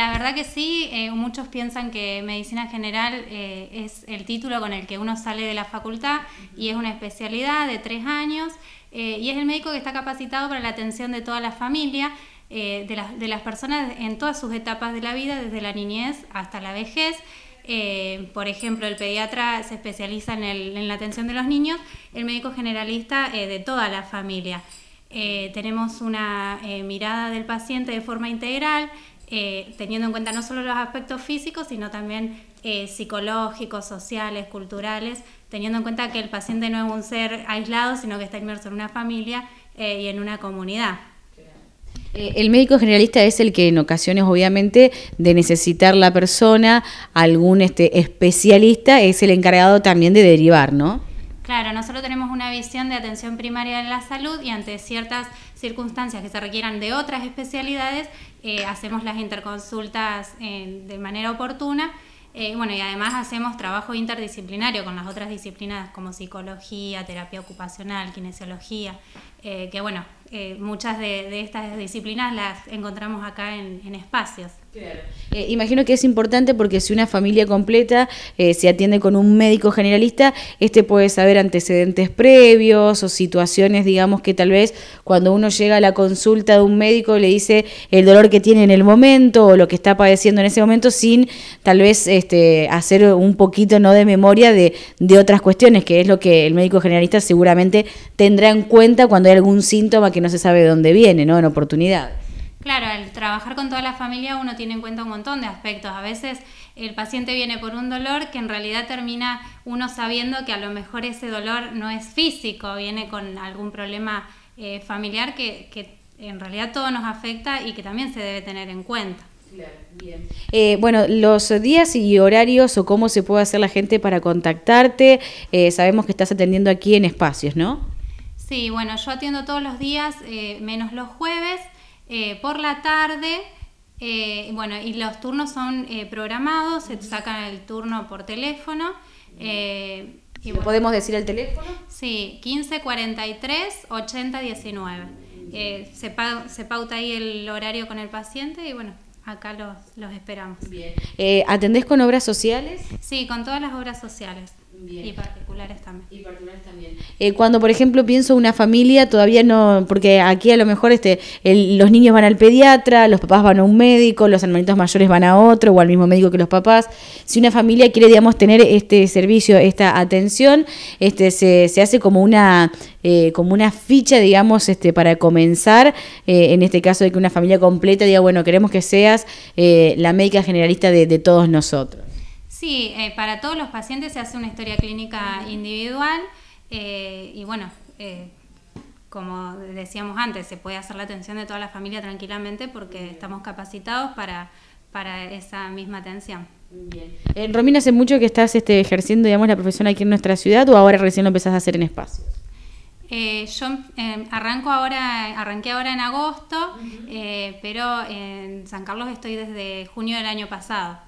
la verdad que sí, eh, muchos piensan que medicina general eh, es el título con el que uno sale de la facultad y es una especialidad de tres años eh, y es el médico que está capacitado para la atención de toda la familia, de, las personas en todas sus etapas de la vida, desde la niñez hasta la vejez. por ejemplo, el pediatra se especializa en, en, la atención de los niños, el médico generalista de toda la familia. tenemos una mirada del paciente de forma integral, eh, teniendo en cuenta no solo los aspectos físicos, sino también eh, psicológicos, sociales, culturales, teniendo en cuenta que el paciente no es un ser aislado, sino que está inmerso en una familia eh, y en una comunidad. El médico generalista es el que en ocasiones, obviamente, de necesitar la persona, algún este, especialista es el encargado también de derivar, ¿no? Claro, nosotros tenemos una visión de atención primaria en la salud y ante ciertas circunstancias que se requieran de otras especialidades, eh, hacemos las interconsultas eh, de manera oportuna. Eh, bueno, y además hacemos trabajo interdisciplinario con las otras disciplinas como psicología, terapia ocupacional, kinesiología, que bueno, eh, muchas de, estas disciplinas las encontramos acá en, espacios. Eh, imagino que es importante porque si una familia completa eh, se atiende con un médico generalista, este puede saber antecedentes previos o situaciones, digamos, que tal vez cuando uno llega a la consulta de un médico le dice el dolor que tiene en el momento o lo que está padeciendo en ese momento, sin tal vez este, hacer un poquito no de memoria de otras cuestiones, que es lo que el médico generalista seguramente tendrá en cuenta cuando hay algún síntoma que no se sabe de dónde viene, ¿no? En oportunidad. Claro, al trabajar con toda la familia uno tiene en cuenta un montón de aspectos. A veces el paciente viene por un dolor que en realidad termina uno sabiendo que a lo mejor ese dolor no es físico, viene con algún problema eh, familiar que, en realidad todo nos afecta y que también se debe tener en cuenta. Claro, bien. Eh, bueno, los días y horarios o cómo se puede hacer la gente para contactarte, eh, sabemos que estás atendiendo aquí en espacios, ¿no? Sí, bueno, yo atiendo todos los días, eh, menos los jueves, eh, por la tarde. Eh, bueno, y los turnos son programados, se sacan el turno por teléfono. y ¿Podemos decir el teléfono? Sí, 1543 8019. se, se pauta ahí el horario con el paciente y bueno, acá los, los esperamos. Bien. ¿Atendés con obras sociales? Sí, con todas las obras sociales. Y particulares también. Eh, cuando, por ejemplo, pienso una familia, todavía no, porque aquí a lo mejor este, los niños van al pediatra, los papás van a un médico, los hermanitos mayores van a otro o al mismo médico que los papás. Si una familia quiere, digamos, tener este servicio, esta atención, este, se, hace como una, eh, como una ficha, digamos, este, para comenzar, eh, en este caso de que una familia completa diga, bueno, queremos que seas la médica generalista de todos nosotros. Sí, eh, para todos los pacientes se hace una historia clínica individual eh, y bueno, eh, como decíamos antes, se puede hacer la atención de toda la familia tranquilamente porque estamos capacitados para, esa misma atención. Bien. Romina, ¿hace mucho que estás este, ejerciendo digamos, la profesión aquí en nuestra ciudad o ahora recién lo empezás a hacer en espacios? yo arranco ahora, arranqué ahora en agosto, pero en San Carlos estoy desde junio del año pasado.